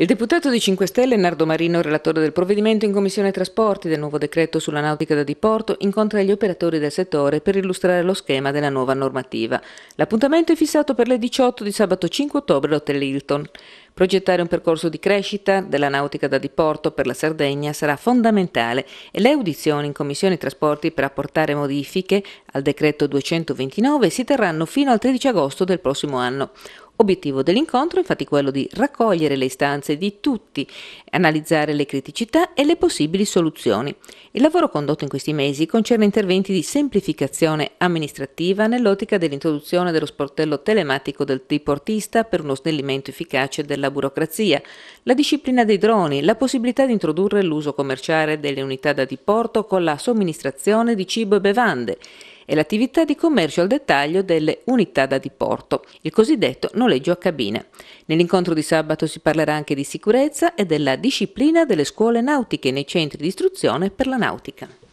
Il deputato di 5 Stelle Nardo Marino, relatore del provvedimento in Commissione Trasporti del nuovo decreto sulla nautica da diporto, incontra gli operatori del settore per illustrare lo schema della nuova normativa. L'appuntamento è fissato per le 18 di sabato 5 ottobre all'Hotel Hilton. Progettare un percorso di crescita della nautica da diporto per la Sardegna sarà fondamentale e le audizioni in Commissione Trasporti per apportare modifiche al decreto 229 si terranno fino al 13 agosto del prossimo anno. Obiettivo dell'incontro è infatti quello di raccogliere le istanze di tutti, analizzare le criticità e le possibili soluzioni. Il lavoro condotto in questi mesi concerne interventi di semplificazione amministrativa nell'ottica dell'introduzione dello sportello telematico del triportista per uno snellimento efficace della burocrazia, la disciplina dei droni, la possibilità di introdurre l'uso commerciale delle unità da diporto con la somministrazione di cibo e bevande e l'attività di commercio al dettaglio delle unità da diporto, il cosiddetto noleggio a cabine. Nell'incontro di sabato si parlerà anche di sicurezza e della disciplina delle scuole nautiche nei centri di istruzione per la nautica.